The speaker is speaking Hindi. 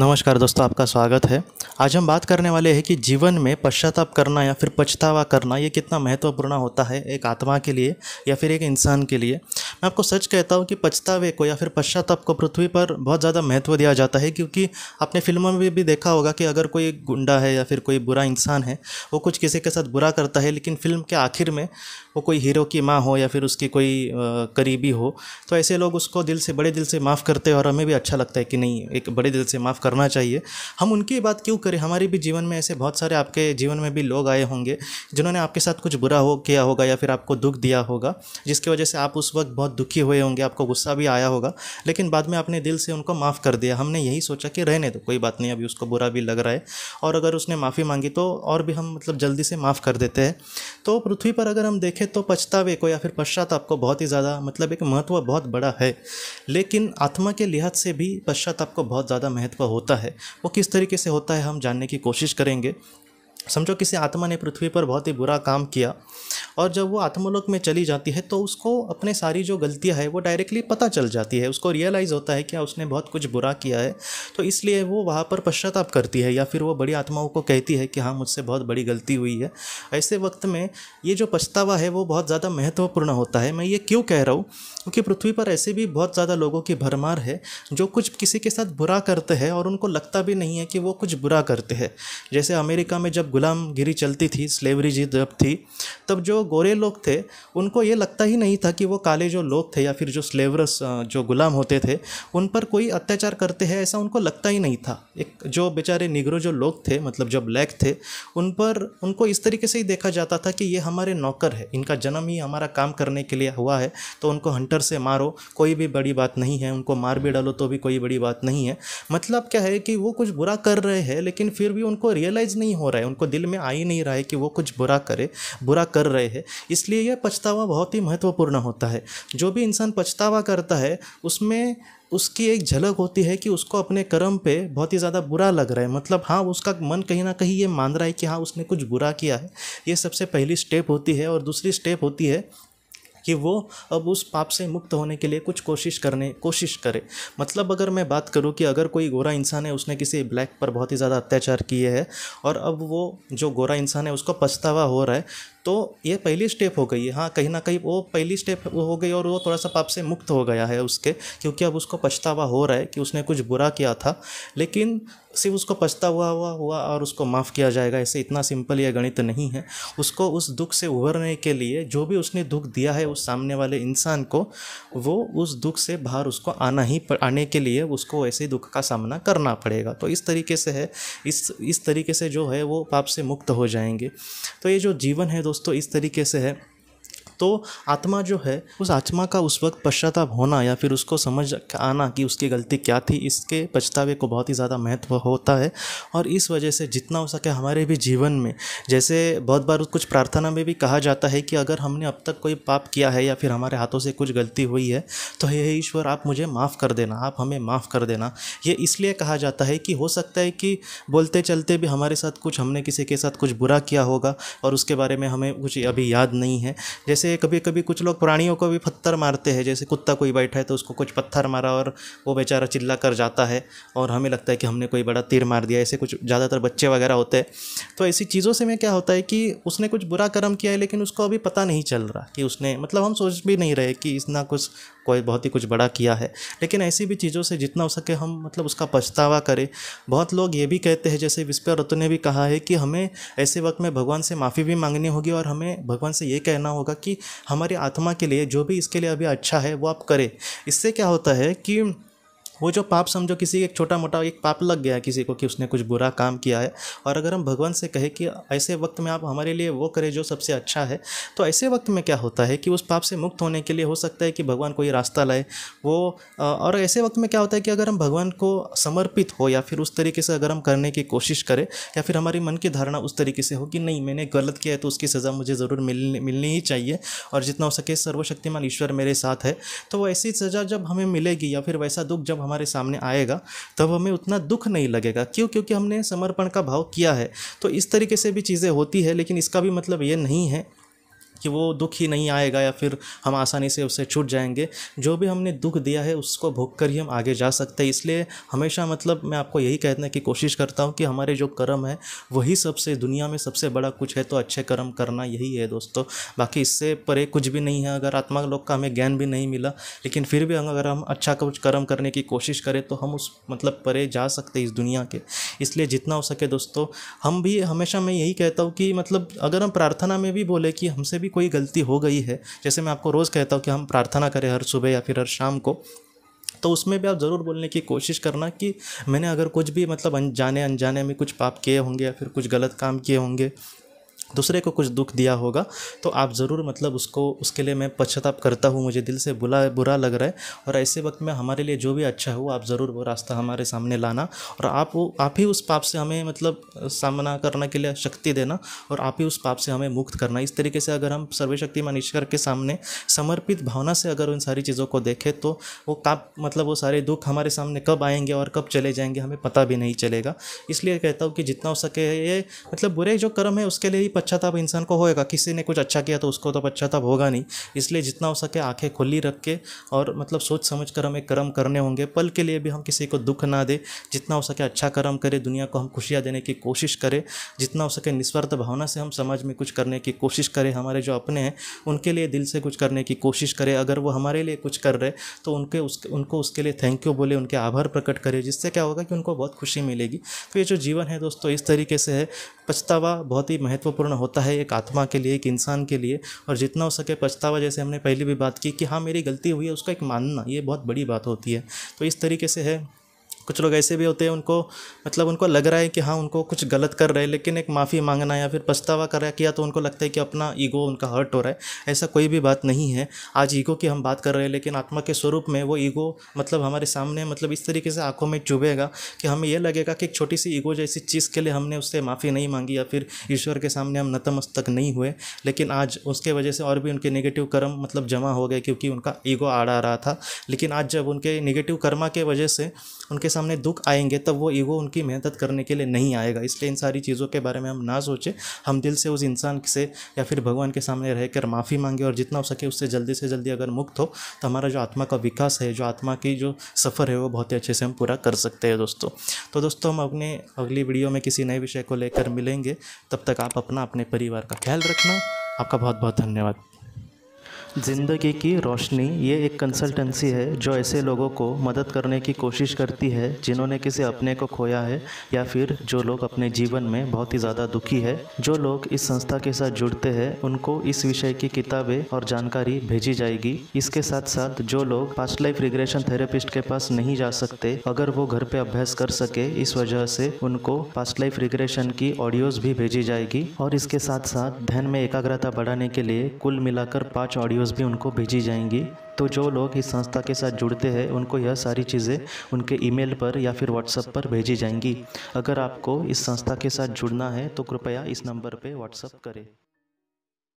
नमस्कार दोस्तों आपका स्वागत है आज हम बात करने वाले हैं कि जीवन में पश्चाताप करना या फिर पछतावा करना ये कितना महत्वपूर्ण होता है एक आत्मा के लिए या फिर एक इंसान के लिए मैं आपको सच कहता हूँ कि पछतावे को या फिर पश्चाताप को पृथ्वी पर बहुत ज़्यादा महत्व दिया जाता है क्योंकि आपने फिल्मों में भी, भी देखा होगा कि अगर कोई गुंडा है या फिर कोई बुरा इंसान है वो कुछ किसी के साथ बुरा करता है लेकिन फिल्म के आखिर में वो कोई हीरो की माँ हो या फिर उसकी कोई करीबी हो तो ऐसे लोग उसको दिल से बड़े दिल से माफ़ करते हैं और हमें भी अच्छा लगता है कि नहीं एक बड़े दिल से माफ़ करना चाहिए हम उनकी बात क्यों करें हमारे भी जीवन में ऐसे बहुत सारे आपके जीवन में भी लोग आए होंगे जिन्होंने आपके साथ कुछ बुरा हो किया होगा या फिर आपको दुख दिया होगा जिसकी वजह से आप उस वक्त बहुत दुखी हुए होंगे आपको गुस्सा भी आया होगा लेकिन बाद में आपने दिल से उनको माफ़ कर दिया हमने यही सोचा कि रहने दो कोई बात नहीं अभी उसको बुरा भी लग रहा है और अगर उसने माफ़ी मांगी तो और भी हम मतलब जल्दी से माफ़ कर देते हैं तो पृथ्वी पर अगर हम देखें तो पछतावे को या फिर पश्चाताप को बहुत ही ज़्यादा मतलब एक महत्व बहुत बड़ा है लेकिन आत्मा के लिहाज से भी पश्चाताप को बहुत ज़्यादा महत्व हो होता है वो किस तरीके से होता है हम जानने की कोशिश करेंगे समझो किसी आत्मा ने पृथ्वी पर बहुत ही बुरा काम किया और जब वो आत्मलोक में चली जाती है तो उसको अपने सारी जो गलतियां हैं वो डायरेक्टली पता चल जाती है उसको रियलाइज़ होता है कि उसने बहुत कुछ बुरा किया है तो इसलिए वो वहाँ पर पश्चाताप करती है या फिर वो बड़ी आत्माओं को कहती है कि हाँ मुझसे बहुत बड़ी गलती हुई है ऐसे वक्त में ये जो पछतावा है वो बहुत ज़्यादा महत्वपूर्ण होता है मैं ये क्यों कह रहा हूँ क्योंकि पृथ्वी पर ऐसे भी बहुत ज़्यादा लोगों की भरमार है जो कुछ किसी के साथ बुरा करते हैं और उनको लगता भी नहीं है कि वो कुछ बुरा करते हैं जैसे अमेरिका में जब गुलामगिरी चलती थी स्लेवरी जी जब थी तब जो गोरे लोग थे उनको ये लगता ही नहीं था कि वो काले जो लोग थे या फिर जो स्लेवरस जो गुलाम होते थे उन पर कोई अत्याचार करते हैं ऐसा उनको लगता ही नहीं था एक जो बेचारे निगरों जो लोग थे मतलब जो ब्लैक थे उन पर उनको इस तरीके से ही देखा जाता था कि ये हमारे नौकर है इनका जन्म ही हमारा काम करने के लिए हुआ है तो उनको हंटर से मारो कोई भी बड़ी बात नहीं है उनको मार भी डालो तो भी कोई बड़ी बात नहीं है मतलब क्या है कि वो कुछ बुरा कर रहे हैं लेकिन फिर भी उनको रियलाइज़ नहीं हो रहा है उनको दिल में आ ही नहीं रहा है कि वो कुछ बुरा करे बुरा कर रहे हैं इसलिए यह पछतावा बहुत ही महत्वपूर्ण होता है जो भी इंसान पछतावा करता है उसमें उसकी एक झलक होती है कि उसको अपने कर्म पे बहुत ही ज़्यादा बुरा लग रहा है मतलब हाँ उसका मन कहीं ना कहीं ये मान रहा है कि हाँ उसने कुछ बुरा किया है ये सबसे पहली स्टेप होती है और दूसरी स्टेप होती है कि वो अब उस पाप से मुक्त होने के लिए कुछ कोशिश करने कोशिश करे मतलब अगर मैं बात करूँ कि अगर कोई गोरा इंसान है उसने किसी ब्लैक पर बहुत ही ज़्यादा अत्याचार किए हैं और अब वो जो गोरा इंसान है उसको पछतावा हो रहा है तो ये पहली स्टेप हो गई है हाँ कहीं ना कहीं वो पहली स्टेप हो गई और वो थोड़ा सा पाप से मुक्त हो गया है उसके क्योंकि अब उसको पछतावा हो रहा है कि उसने कुछ बुरा किया था लेकिन सिर्फ उसको पछता हुआ हुआ हुआ और उसको माफ़ किया जाएगा ऐसे इतना सिंपल यह गणित नहीं है उसको उस दुख से उभरने के लिए जो भी उसने दुख दिया है उस सामने वाले इंसान को वो उस दुख से बाहर उसको आना ही आने के लिए उसको ऐसे दुख का सामना करना पड़ेगा तो इस तरीके से है इस इस तरीके से जो है वो पाप से मुक्त हो जाएंगे तो ये जो जीवन है दोस्तों दोस्तों इस तरीके से है तो आत्मा जो है उस आत्मा का उस वक्त पश्चाताप होना या फिर उसको समझ आना कि उसकी गलती क्या थी इसके पछतावे को बहुत ही ज़्यादा महत्व होता है और इस वजह से जितना हो सके हमारे भी जीवन में जैसे बहुत बार कुछ प्रार्थना में भी कहा जाता है कि अगर हमने अब तक कोई पाप किया है या फिर हमारे हाथों से कुछ गलती हुई है तो हे ईश्वर आप मुझे माफ़ कर देना आप हमें माफ़ कर देना ये इसलिए कहा जाता है कि हो सकता है कि बोलते चलते भी हमारे साथ कुछ हमने किसी के साथ कुछ बुरा किया होगा और उसके बारे में हमें कुछ अभी याद नहीं है जैसे जैसे कभी कभी कुछ लोग प्राणियों को भी पत्थर मारते हैं जैसे कुत्ता कोई बैठा है तो उसको कुछ पत्थर मारा और वो बेचारा चिल्ला कर जाता है और हमें लगता है कि हमने कोई बड़ा तीर मार दिया ऐसे कुछ ज़्यादातर बच्चे वगैरह होते हैं तो ऐसी चीज़ों से में क्या होता है कि उसने कुछ बुरा कर्म किया है लेकिन उसको अभी पता नहीं चल रहा कि उसने मतलब हम सोच भी नहीं रहे कि इतना कुछ कोई बहुत ही कुछ बड़ा किया है लेकिन ऐसी भी चीज़ों से जितना हो सके हम मतलब उसका पछतावा करें बहुत लोग ये भी कहते हैं जैसे विस्पे रत्न ने भी कहा है कि हमें ऐसे वक्त में भगवान से माफ़ी भी मांगनी होगी और हमें भगवान से ये कहना होगा कि हमारी आत्मा के लिए जो भी इसके लिए अभी अच्छा है वो आप करें इससे क्या होता है कि वो जो पाप समझो किसी एक छोटा मोटा एक पाप लग गया है किसी को कि उसने कुछ बुरा काम किया है और अगर हम भगवान से कहें कि ऐसे वक्त में आप हमारे लिए वो करें जो सबसे अच्छा है तो ऐसे वक्त में क्या होता है कि उस पाप से मुक्त होने के लिए हो सकता है कि भगवान कोई रास्ता लाए वो और ऐसे वक्त में क्या होता है कि अगर हम भगवान को समर्पित हो या फिर उस तरीके से अगर हम करने की कोशिश करें या फिर हमारी मन की धारणा उस तरीके से हो कि नहीं मैंने गलत किया है तो उसकी सज़ा मुझे ज़रूर मिलनी मिलनी ही चाहिए और जितना हो सके सर्वशक्तिमान ईश्वर मेरे साथ है तो वो ऐसी सज़ा जब हमें मिलेगी या फिर वैसा दुख जब हमारे सामने आएगा तब हमें उतना दुख नहीं लगेगा क्यों क्योंकि हमने समर्पण का भाव किया है तो इस तरीके से भी चीज़ें होती है लेकिन इसका भी मतलब ये नहीं है कि वो दुख ही नहीं आएगा या फिर हम आसानी से उससे छूट जाएंगे जो भी हमने दुख दिया है उसको भोग कर ही हम आगे जा सकते हैं इसलिए हमेशा मतलब मैं आपको यही कहने की कोशिश करता हूँ कि हमारे जो कर्म है वही सबसे दुनिया में सबसे बड़ा कुछ है तो अच्छे कर्म करना यही है दोस्तों बाकी इससे परे कुछ भी नहीं है अगर आत्मा लोग का हमें ज्ञान भी नहीं मिला लेकिन फिर भी अगर हम अच्छा कुछ कर्म करने की कोशिश करें तो हम उस मतलब परे जा सकते इस दुनिया के इसलिए जितना हो सके दोस्तों हम भी हमेशा मैं यही कहता हूँ कि मतलब अगर हम प्रार्थना में भी बोले कि हमसे भी भी कोई गलती हो गई है जैसे मैं आपको रोज़ कहता हूँ कि हम प्रार्थना करें हर सुबह या फिर हर शाम को तो उसमें भी आप ज़रूर बोलने की कोशिश करना कि मैंने अगर कुछ भी मतलब अनजाने अनजाने में कुछ पाप किए होंगे या फिर कुछ गलत काम किए होंगे दूसरे को कुछ दुख दिया होगा तो आप ज़रूर मतलब उसको उसके लिए मैं पश्चाताप करता हूँ मुझे दिल से बुला बुरा लग रहा है और ऐसे वक्त में हमारे लिए जो भी अच्छा हो आप ज़रूर वो रास्ता हमारे सामने लाना और आप वो आप ही उस पाप से हमें मतलब सामना करने के लिए शक्ति देना और आप ही उस पाप से हमें मुक्त करना इस तरीके से अगर हम सर्वशक्तिमान ईश्वर के सामने समर्पित भावना से अगर उन सारी चीज़ों को देखें तो वो काप मतलब वो सारे दुख हमारे सामने कब आएंगे और कब चले जाएंगे हमें पता भी नहीं चलेगा इसलिए कहता हूँ कि जितना हो सके ये मतलब बुरे जो कर्म है उसके लिए ही पश्चाताप इंसान को होएगा किसी ने कुछ अच्छा किया तो उसको तो पश्चाताप होगा नहीं इसलिए जितना हो सके आंखें खुली रख के और मतलब सोच समझ कर हमें कर्म करने होंगे पल के लिए भी हम किसी को दुख ना दे जितना हो सके अच्छा कर्म करें दुनिया को हम खुशियाँ देने की कोशिश करें जितना हो सके निस्वार्थ भावना से हम समाज में कुछ करने की कोशिश करें हमारे जो अपने हैं उनके लिए दिल से कुछ करने की कोशिश करें अगर वो हमारे लिए कुछ कर रहे तो उनके उस उनको उसके लिए थैंक यू बोले उनके आभार प्रकट करें जिससे क्या होगा कि उनको बहुत खुशी मिलेगी तो ये जो जीवन है दोस्तों इस तरीके से है पछतावा बहुत ही महत्वपूर्ण महत्वपूर्ण होता है एक आत्मा के लिए एक इंसान के लिए और जितना हो सके पछतावा जैसे हमने पहले भी बात की कि हाँ मेरी गलती हुई है उसका एक मानना ये बहुत बड़ी बात होती है तो इस तरीके से है कुछ लोग ऐसे भी होते हैं उनको मतलब उनको लग रहा है कि हाँ उनको कुछ गलत कर रहे हैं लेकिन एक माफ़ी मांगना या फिर पछतावा कर रहा किया तो उनको लगता है कि अपना ईगो उनका हर्ट हो रहा है ऐसा कोई भी बात नहीं है आज ईगो की हम बात कर रहे हैं लेकिन आत्मा के स्वरूप में वो ईगो मतलब हमारे सामने मतलब इस तरीके से आंखों में चुभेगा कि हमें यह लगेगा कि एक छोटी सी ईगो जैसी चीज़ के लिए हमने उससे माफ़ी नहीं मांगी या फिर ईश्वर के सामने हम नतमस्तक नहीं हुए लेकिन आज उसके वजह से और भी उनके नेगेटिव कर्म मतलब जमा हो गए क्योंकि उनका ईगो आड़ा रहा था लेकिन आज जब उनके नेगेटिव कर्मा के वजह से उनके सामने दुख आएंगे तब वो ईगो उनकी मेहनत करने के लिए नहीं आएगा इसलिए इन सारी चीज़ों के बारे में हम ना सोचें हम दिल से उस इंसान से या फिर भगवान के सामने रहकर माफ़ी मांगे और जितना हो सके उससे जल्दी से जल्दी अगर मुक्त हो तो हमारा जो आत्मा का विकास है जो आत्मा की जो सफ़र है वो बहुत ही अच्छे से हम पूरा कर सकते हैं दोस्तों तो दोस्तों हम अपने अगली वीडियो में किसी नए विषय को लेकर मिलेंगे तब तक आप अपना अपने परिवार का ख्याल रखना आपका बहुत बहुत धन्यवाद ज़िंदगी की रोशनी ये एक कंसल्टेंसी है जो ऐसे लोगों को मदद करने की कोशिश करती है जिन्होंने किसी अपने को खोया है या फिर जो लोग अपने जीवन में बहुत ही ज़्यादा दुखी है जो लोग इस संस्था के साथ जुड़ते हैं उनको इस विषय की किताबें और जानकारी भेजी जाएगी इसके साथ साथ जो लोग पास्ट लाइफ रिग्रेशन थेरेपिस्ट के पास नहीं जा सकते अगर वो घर पे अभ्यास कर सके इस वजह से उनको पास्ट लाइफ रिग्रेशन की ऑडियोज भी भेजी जाएगी और इसके साथ साथ ध्यान में एकाग्रता बढ़ाने के लिए कुल मिलाकर पाँच ऑडियोज वीडियोस भी उनको भेजी जाएंगी तो जो लोग इस संस्था के साथ जुड़ते हैं उनको यह सारी चीज़ें उनके ईमेल पर या फिर व्हाट्सएप पर भेजी जाएंगी अगर आपको इस संस्था के साथ जुड़ना है तो कृपया इस नंबर पर व्हाट्सअप करें